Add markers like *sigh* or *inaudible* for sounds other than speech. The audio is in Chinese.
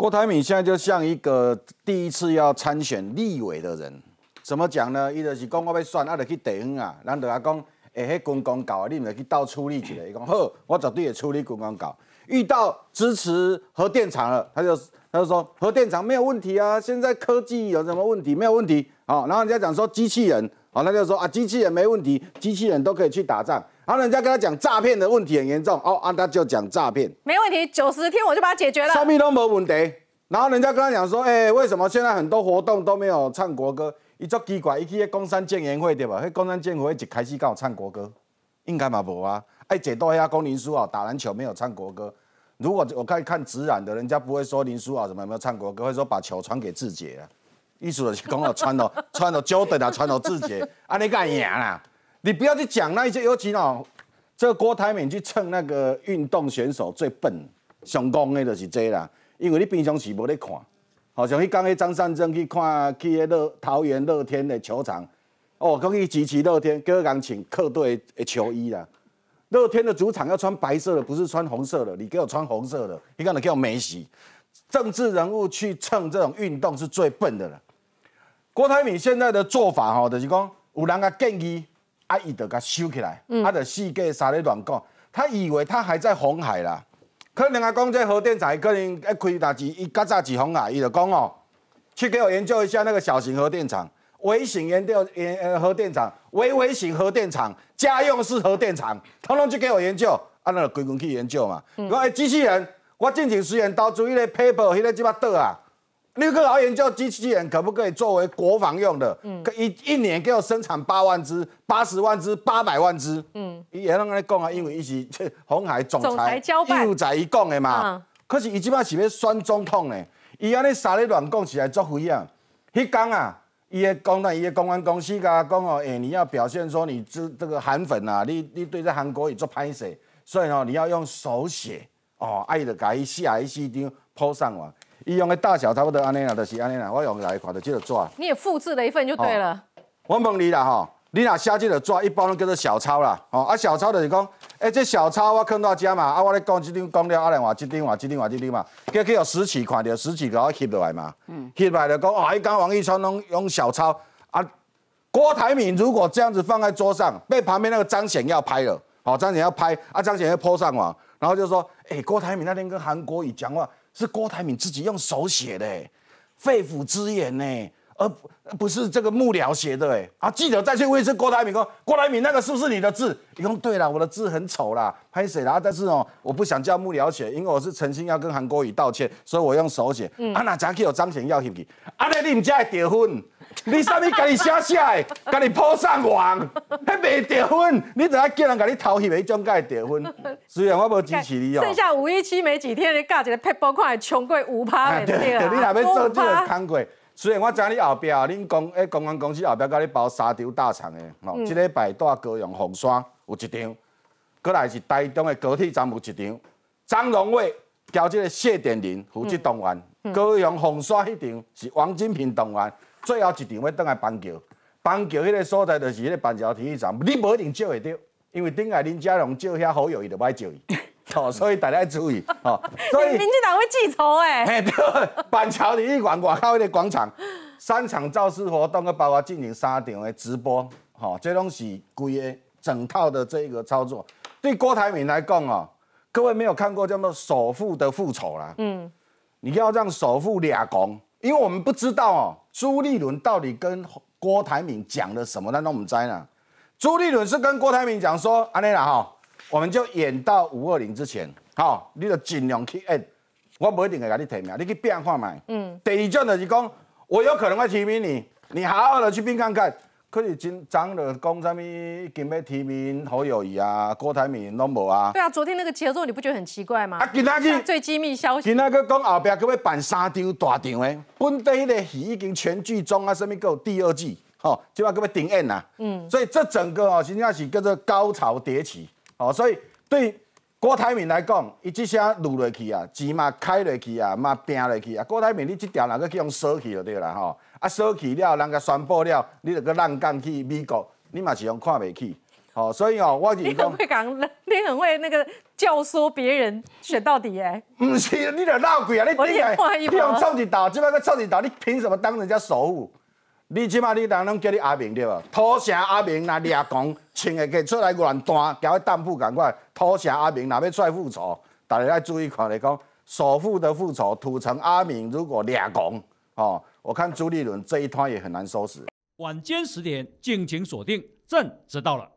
郭台铭现在就像一个第一次要参选立委的人，怎么讲呢？伊就是讲我要选，阿得去方啊，咱得阿讲诶迄公公搞，你咪去倒处理起来。伊讲好，我绝对会处理公公搞。遇到支持核电厂了，他就他就说核电厂没有问题啊，现在科技有什么问题没有问题。好，然后人家讲说机器人，好，他就说啊机器人没问题，机器人都可以去打仗。然后人家跟他讲诈骗的问题很严重哦，啊，那就讲诈骗，没问题，九十天我就把它解决了，上面都没问题。然后人家跟他讲说，哎，为什么现在很多活动都没有唱国歌？一做奇怪，一去工商建言会对吧？那工商建言会一开始跟我唱国歌，应该嘛无啊？哎，解都黑啊，工林书豪打篮球没有唱国歌。如果我看看直染的，人家不会说林书豪什么没有唱国歌，会说把球传给志杰啊。意思就是讲了传了 *laughs* 传了脚，等啊，穿了志杰，安尼甲赢啦。你不要去讲那些，尤其呢，这个郭台铭去蹭那个运动选手最笨，上功的就是这啦。因为你平常时无咧看，好像伊讲迄张善政去看去迄乐桃园乐天的球场，哦，讲伊支持乐天，刚人请客队的球衣啦。乐天的主场要穿白色的，不是穿红色的，你给我穿红色的，伊讲你叫我梅西。政治人物去蹭这种运动是最笨的了。郭台铭现在的做法，哈，就是讲有人啊建议啊！伊就甲收起来，啊！就四界三日乱讲。他以为他还在红海啦，可能啊，讲在核电站，可能一开大机，伊较早子红海？伊就讲哦，去给我研究一下那个小型核电厂、微型研究呃核电厂、微微型核电厂、家用式核电厂，通通去给我研究，啊，那规工去研究嘛。我、看，哎，机器人，我进情虽然到处迄个 paper，迄个即巴倒啊！那个导演叫机器人，可不可以作为国防用的？嗯，可一一年给我生产八万只、八十万只、八百万只。嗯，也让人讲啊，因为伊是 *laughs* 红海总裁，又在伊讲的嘛。可是伊即摆是要选总统的，伊安尼啥哩乱讲起来作废啊！迄讲啊，伊的讲到伊的公安公司甲讲哦，诶，你要表现说你这这个韩粉啊，你你对这韩国伊做拍摄，所以哦，你要用手写哦，爱的改一下，一滴 po 上网。伊用个大小差不多安尼啦，就是安尼啦，我用来一款，这接着抓。你也复制了一份就对了。我问你啦，吼，你哪下接着抓一包拢叫做小抄啦，哦，啊，小抄就是讲，哎，这小抄我看到家嘛，啊，我咧讲这张讲了，啊另外这张话这张话这张嘛，叫叫有十几看的，十几个我翕落来嘛，嗯，翕落来就讲，哎，刚王一川拢用小抄啊，郭台铭如果这样子放在桌上，被旁边那个张显耀拍了，好，张显耀拍，啊，张显耀泼上网，然后就说，哎，郭台铭那天跟韩国瑜讲话。是郭台铭自己用手写的，肺腑之言呢，而不是这个幕僚写的哎。啊，记者再去问一次郭台铭，说郭台铭那个是不是你的字？你用对了，我的字很丑啦，拍谁啦？但是哦，我不想叫幕僚写，因为我是诚心要跟韩国瑜道歉，所以我用手写。嗯。啊，哪张票张钱要吸去？啊，那你们家会离婚？*laughs* 你啥物家己写写诶，*laughs* 家己铺上网，迄未得分？你著爱叫人甲你偷翕迄种甲会得分。*laughs* 虽然我无支持你哦。剩下五一七没几天，你搞一个拍波块，穷贵五趴美定啊！五趴。你若要做这个工过，虽然我知影你后壁，恁公诶公安公司后壁甲你包沙条大场诶，喏，即礼拜带高阳红山有一场，过来是台中诶高铁站有一场，张荣伟交即个谢典林负责动员，高阳红山迄场是王金平动员。最后一场要等来板桥，板桥迄个所在就是迄个板桥体育场，你不一定借会到，因为顶下林佳龙借遐好友，伊就歹借伊，哦，*laughs* 所以大家要注意，哦。*laughs* 所以民进党会记仇哎。*laughs* 嘿，对，板桥体育馆、口迄个广场，三场造势活动，个包括进行三场的直播，吼，这东是规整套的这个操作，对郭台铭来讲哦，各位没有看过这么首富的复仇啦，嗯，你要让首富俩公，因为我们不知道哦。朱立伦到底跟郭台铭讲了什么？那我们猜呢。朱立伦是跟郭台铭讲说：“阿内拉哈，我们就演到五二零之前，哈，你就尽量去演，我不一定会给你提名，你去变化嘛。”嗯。第二种就是讲，我有可能会提名你，你好好的去变看看。可是今，昨了讲什么？金马提名侯友谊啊，郭台铭拢无啊。对啊，昨天那个节奏你不觉得很奇怪吗？啊，今仔日最机密消息。今仔去讲后边，佮要办三场大场的。本地迄个戏已经全剧终啊，什么有第二季？吼，即嘛佮要定演啊。嗯。所以这整个啊，正是叫做高潮迭起，哦，所以对。郭台铭来讲，伊即声入落去啊，钱嘛开落去啊，嘛拼落去啊。郭台铭，你即条人个去用锁去就对啦吼。啊，锁去了，人家宣布了，你著个浪杠去美国，你嘛是用看袂起。哦，所以哦，我是讲。你很会讲，*laughs* 你很会那个教唆别人选到底诶。毋是，你著闹鬼啊！你你你用超一岛，即摆个超一岛，你凭什么当人家首富？你起码你人拢叫你阿明对无？土城阿明那掠讲，穿个给出来乱弹，交蛋铺赶快。土城阿明那要出来复仇，大家要注意看，来讲首富的复仇。土城阿明如果掠讲，哦，我看朱立伦这一摊也很难收拾。晚间十点，敬请锁定，朕知道了。